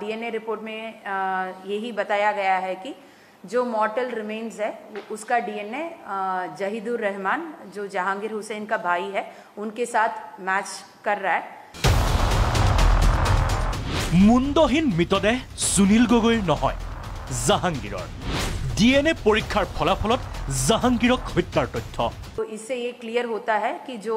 DNA report में यही बताया गया है कि जो मॉटल रिमेन्स है उसका डीएनए जहीदुर रहमान जो जहांगीर हुसैन का भाई है उनके साथ मैच कर रहा है মুণ্ডহীন মৃতদেহ সুনীল গগৈৰ নহয় জাহাংগীৰৰ ডি এন এ পৰীক্ষাৰ ফলাফলত জাহাংগীৰক হত্যাৰ তথ্য इससे ये क्लियर होता है कि जो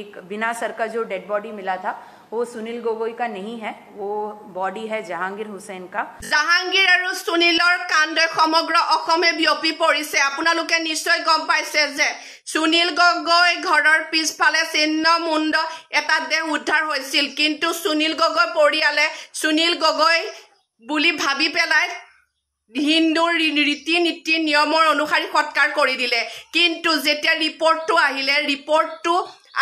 एक बिना सर का जो डेड बॉडी मिला था वो सुनील गोगोई का नहीं है वो बॉडी है जहांगीर हुसैन का जहांगीर और सुनील और कांड समग्र व्यापी पड़े अपने निश्चय गम पासे সুনীল গগৈ ঘৰৰ পিছফালে চিহ্ন মুণ্ড এটা দেহ উদ্ধাৰ হৈছিল কিন্তু সুনীল গগৈ পৰিয়ালে সুনীল গগৈ বুলি ভাবি পেলাই হিন্দুৰ ৰীতি নীতি নিয়মৰ অনুসাৰি সৎকাৰ কৰি দিলে কিন্তু যেতিয়া ৰিপৰ্টটো আহিলে ৰিপৰ্টটো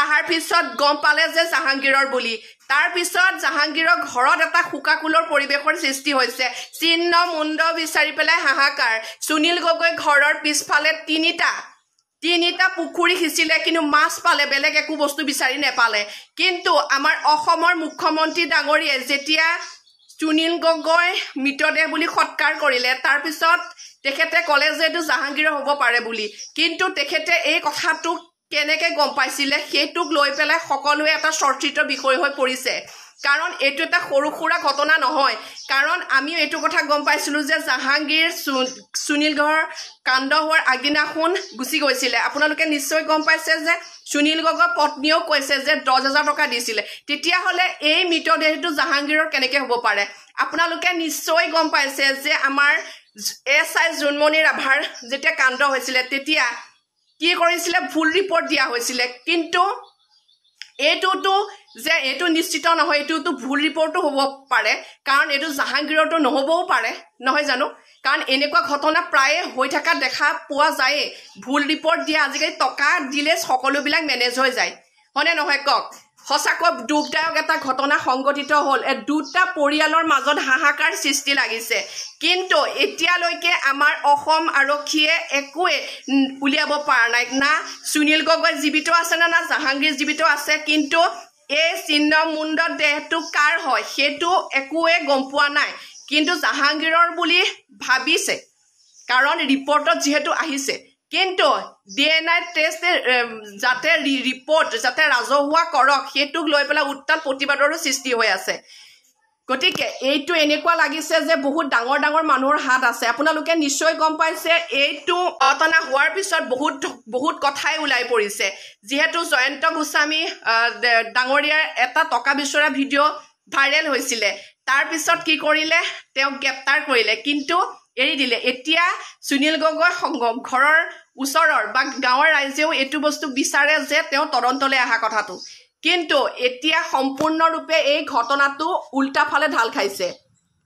অহাৰ পিছত গম পালে যে জাহাংগীৰৰ বুলি তাৰ পিছত জাহাংগীৰৰ ঘৰত এটা শোকাকুলৰ পৰিৱেশৰ সৃষ্টি হৈছে চিহ্ন মুণ্ড বিচাৰি পেলাই হাহাকাৰ সুনীল গগৈ ঘৰৰ পিছফালে তিনিটা তিনিটা পুখুৰী সিঁচিলে কিন্তু মাছ পালে বেলেগ একো বস্তু বিচাৰি নেপালে কিন্তু আমাৰ অসমৰ মুখ্যমন্ত্ৰী ডাঙৰীয়াই যেতিয়া সুনীল গগৈ মৃতদেহ বুলি সৎকাৰ কৰিলে তাৰপিছত তেখেতে ক'লে যে এইটো জাহাংগীৰৰ হ'ব পাৰে বুলি কিন্তু তেখেতে এই কথাটোক কেনেকে গম পাইছিলে সেইটোক লৈ পেলাই সকলোৱে এটা চৰ্চিত বিষয় হৈ পৰিছে কাৰণ এইটো এটা সৰু সুৰা ঘটনা নহয় কাৰণ আমিও এইটো কথা গম পাইছিলোঁ যে জাহাংগীৰ সুনীলগড় কাণ্ড হোৱাৰ আগদিনাখন গুচি গৈছিলে আপোনালোকে নিশ্চয় গম পাইছে যে সুনীল গগৈ পত্নীয়েও কৈছে যে দহ হাজাৰ টকা দিছিলে তেতিয়াহ'লে এই মৃতদেহটো জাহাংগীৰৰ কেনেকৈ হ'ব পাৰে আপোনালোকে নিশ্চয় গম পাইছে যে আমাৰ এছ আই জোনমণি ৰাভাৰ যেতিয়া কাণ্ড হৈছিলে তেতিয়া কি কৰিছিলে ভুল ৰিপৰ্ট দিয়া হৈছিলে কিন্তু এইটোতো যে এইটো নিশ্চিত নহয় এইটোতো ভুল ৰিপৰ্টো হ'ব পাৰে কাৰণ এইটো জাহাংগীৰতো নহ'বও পাৰে নহয় জানো কাৰণ এনেকুৱা ঘটনা প্ৰায়ে হৈ থকা দেখা পোৱা যায়েই ভুল ৰিপৰ্ট দিয়া আজিকালি টকা দিলে সকলোবিলাক মেনেজ হৈ যায় হয়নে নহয় কওক সঁচাকৈ দুখদায়ক এটা ঘটনা সংঘটিত হ'ল দুটা পৰিয়ালৰ মাজত হাহাকাৰ সৃষ্টি লাগিছে কিন্তু এতিয়ালৈকে আমাৰ অসম আৰক্ষীয়ে একোৱে উলিয়াব পৰা নাই না সুনীল গগৈ জীৱিত আছে না না জাহাংগীৰ জীৱিত আছে কিন্তু এই চিহ্ন চিহ্নমুণ্ডত দেহটো কাৰ হয় সেইটো একোৱে গম পোৱা নাই কিন্তু জাহাংগীৰৰ বুলি ভাবিছে কাৰণ ৰিপৰ্টত যিহেতু আহিছে কিন্তু ডি এন আই টেষ্ট যাতে ৰিপৰ্ট যাতে ৰাজহুৱা কৰক সেইটোক লৈ পেলাই উত্তাল প্ৰতিবাদৰো সৃষ্টি হৈ আছে গতিকে এইটো এনেকুৱা লাগিছে যে বহুত ডাঙৰ ডাঙৰ মানুহৰ হাত আছে আপোনালোকে নিশ্চয় গম পাইছে এইটো ঘটনা হোৱাৰ পিছত বহুত বহুত কথাই ওলাই পৰিছে যিহেতু জয়ন্ত গোস্বামী ডাঙৰীয়াৰ এটা টকা বিচৰা ভিডিঅ' ভাইৰেল হৈছিলে তাৰপিছত কি কৰিলে তেওঁক গ্ৰেপ্তাৰ কৰিলে কিন্তু এৰি দিলে এতিয়া সুনীল গগৈ সংগম ঘৰৰ ওচৰৰ বা গাঁৱৰ ৰাইজেও এইটো বস্তু বিচাৰে যে তেওঁ তদন্তলৈ অহা কথাটো কিন্তু এতিয়া সম্পূৰ্ণৰূপে এই ঘটনাটো ফালে ঢাল খাইছে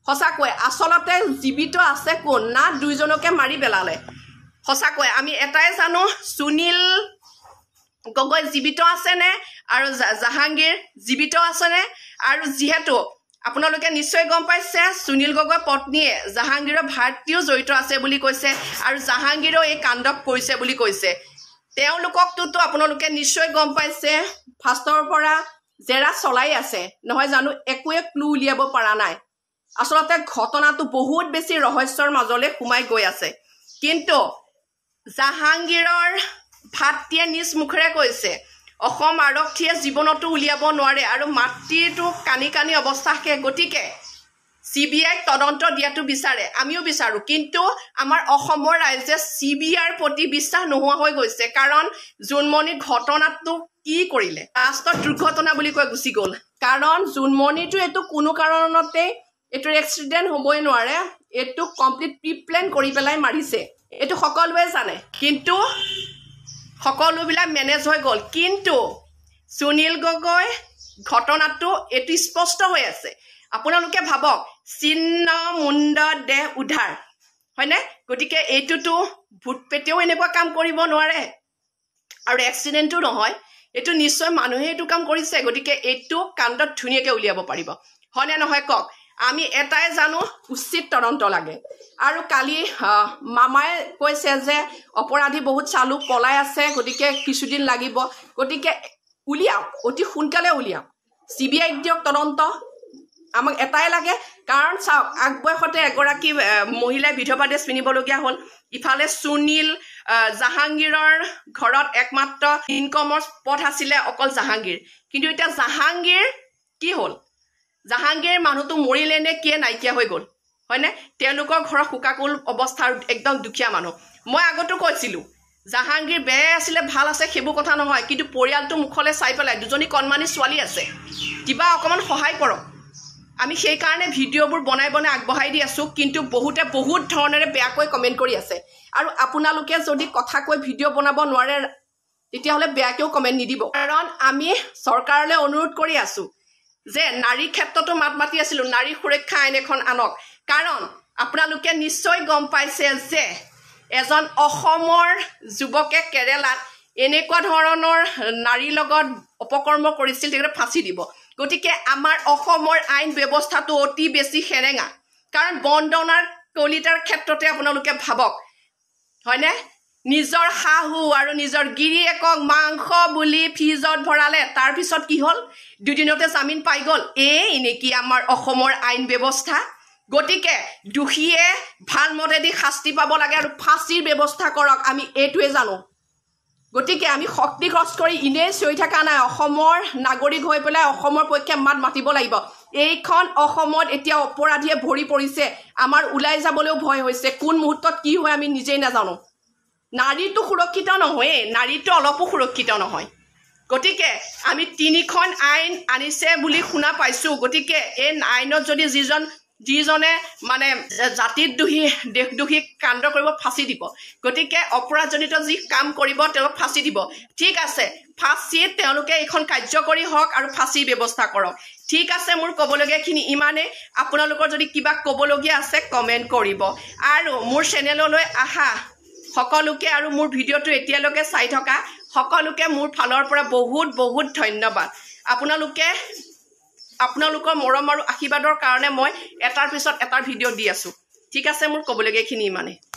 সঁচাকৈ আচলতে জীৱিত আছে কোন না দুইজনকে মাৰি পেলালে সঁচাকৈ আমি এটাই জানো সুনীল গগৈ জীৱিত আছেনে আৰু জাহাংগীৰ জীৱিত আছেনে আৰু যিহেতু আপোনালোকে নিশ্চয় গম পাইছে সুনীল গগৈ পত্নীয়ে জাহাংগীৰৰ ভাতৃও জড়িত আছে বুলি কৈছে আৰু জাহাংগীৰেও এই কাণ্ডক কৰিছে বুলি কৈছে তেওঁলোককটোতো আপোনালোকে নিশ্চয় গম পাইছে ফাষ্টৰ পৰা জেৰা চলাই আছে নহয় জানো একোৱে ক্লু উলিয়াব পৰা নাই আচলতে ঘটনাটো বহুত বেছি ৰহস্যৰ মাজলৈ সোমাই গৈ আছে কিন্তু জাহাংগীৰৰ ভাতৃয়ে নিজ মুখেৰে কৈছে অসম আৰক্ষীয়ে জীৱনতো উলিয়াব নোৱাৰে আৰু মাতৃটো কানি কানি অৱস্থা শেষ গতিকে চি বি আইক তদন্ত দিয়াটো বিচাৰে আমিও বিচাৰোঁ কিন্তু আমাৰ অসমৰ ৰাইজে চি বি আইৰ প্ৰতি বিশ্বাস নোহোৱা হৈ গৈছে কাৰণ জোনমণি ঘটনাটো কি কৰিলে লাষ্টত দুৰ্ঘটনা বুলি কৈ গুচি গ'ল কাৰণ জোনমণিটো এইটো কোনো কাৰণতে এইটো এক্সিডেণ্ট হ'বই নোৱাৰে এইটো কমপ্লিট প্ৰি প্লেন কৰি পেলাই মাৰিছে এইটো সকলোৱে জানে কিন্তু সকলোবিলাক মেনেজ হৈ গ'ল কিন্তু সুনীল গগৈ ঘটনাটো এইটো স্পষ্ট হৈ আছে আপোনালোকে ভাবক চিহ্ন মুণ্ড দেহ উদ্ধাৰ হয়নে গতিকে এইটোতো ভূত পেটেও এনেকুৱা কাম কৰিব নোৱাৰে আৰু এক্সিডেণ্টো নহয় এইটো নিশ্চয় মানুহে এইটো কাম কৰিছে গতিকে এইটো কাণ্ডত ধুনীয়াকৈ উলিয়াব পাৰিব হয়নে নহয় কওক আমি এটাই জানো উচিত তদন্ত লাগে আৰু কালি মামাই কৈছে যে অপৰাধী বহুত চালু পলাই আছে গতিকে কিছুদিন লাগিব গতিকে উলিয়াওক অতি সোনকালে উলিয়াওক চি বি আইক দিয়ক তদন্ত আমাক এটাই লাগে কাৰণ চাওক আগবয়সতে এগৰাকী মহিলাই বিধৱা ড্ৰেছ পিন্ধিবলগীয়া হ'ল ইফালে সুনীল জাহাংগীৰৰ ঘৰত একমাত্ৰ ইনকমৰ পথ আছিলে অকল জাহাংগীৰ কিন্তু এতিয়া জাহাংগীৰ কি হ'ল জাহাংগীৰ মানুহটো মৰিলে নে কিয়ে নাইকিয়া হৈ গ'ল হয়নে তেওঁলোকৰ ঘৰৰ শোকাকুল অৱস্থাৰ একদম দুখীয়া মানুহ মই আগতো কৈছিলোঁ জাহাংগীৰ বেয়ে আছিলে ভাল আছে সেইবোৰ কথা নহয় কিন্তু পৰিয়ালটো মুখলৈ চাই পেলাই দুজনী কণমানি ছোৱালী আছে কিবা অকণমান সহায় কৰক আমি সেইকাৰণে ভিডিঅ'বোৰ বনাই বনাই আগবঢ়াই দি আছোঁ কিন্তু বহুতে বহুত ধৰণেৰে বেয়াকৈ কমেণ্ট কৰি আছে আৰু আপোনালোকে যদি কথা কৈ ভিডিঅ' বনাব নোৱাৰে তেতিয়াহ'লে বেয়াকৈও কমেণ্ট নিদিব কাৰণ আমি চৰকাৰলৈ অনুৰোধ কৰি আছোঁ যে নাৰীৰ ক্ষেত্ৰতো মাত মাতি আছিলোঁ নাৰী সুৰক্ষা আইন এখন আনক কাৰণ আপোনালোকে নিশ্চয় গম পাইছে যে এজন অসমৰ যুৱকে কেৰেলাত এনেকুৱা ধৰণৰ নাৰীৰ লগত অপকৰ্ম কৰিছিল তেখেতে ফাঁচি দিব গতিকে আমাৰ অসমৰ আইন ব্যৱস্থাটো অতি বেছি সেৰেঙা কাৰণ বন্দনাৰ কলিতাৰ ক্ষেত্ৰতে আপোনালোকে ভাবক হয়নে নিজৰ শাহু আৰু নিজৰ গিৰিয়েকক মাংস বুলি ফ্ৰিজত ভৰালে তাৰপিছত কি হ'ল দুদিনতে জামিন পাই গ'ল এই নেকি আমাৰ অসমৰ আইন ব্যৱস্থা গতিকে দোষীয়ে ভাল মতেদি শাস্তি পাব লাগে আৰু ফাঁচীৰ ব্যৱস্থা কৰক আমি এইটোৱে জানো গতিকে আমি শক্তি খৰচ কৰি ইনেই চিঞৰি থকা নাই অসমৰ নাগৰিক হৈ পেলাই অসমৰ পক্ষে মাত মাতিব লাগিব এইখন অসমত এতিয়া অপৰাধীয়ে ভৰি পৰিছে আমাৰ ওলাই যাবলৈও ভয় হৈছে কোন মুহূৰ্তত কি হয় আমি নিজেই নাজানো নাৰীটো সুৰক্ষিত নহয়েই নাৰীটো অলপো সুৰক্ষিত নহয় গতিকে আমি তিনিখন আইন আনিছে বুলি শুনা পাইছোঁ গতিকে এই আইনত যদি যিজন যিজনে মানে জাতিত দোষী দেশ দোষীক কাণ্ড কৰিব ফাঁচি দিব গতিকে অপৰাধজনিত যি কাম কৰিব তেওঁলোক ফাঁচি দিব ঠিক আছে ফাঁচি তেওঁলোকে এইখন কাৰ্যকৰী হওক আৰু ফাঁচিৰ ব্যৱস্থা কৰক ঠিক আছে মোৰ ক'বলগীয়াখিনি ইমানেই আপোনালোকৰ যদি কিবা ক'বলগীয়া আছে কমেণ্ট কৰিব আৰু মোৰ চেনেললৈ আহা সকলোকে আৰু মোৰ ভিডিঅ'টো এতিয়ালৈকে চাই থকা সকলোকে মোৰ ফালৰ পৰা বহুত বহুত ধন্যবাদ আপোনালোকে আপোনালোকৰ মৰম আৰু আশীৰ্বাদৰ কাৰণে মই এটাৰ পিছত এটা ভিডিঅ' দি আছোঁ ঠিক আছে মোৰ ক'বলগীয়াখিনি ইমানেই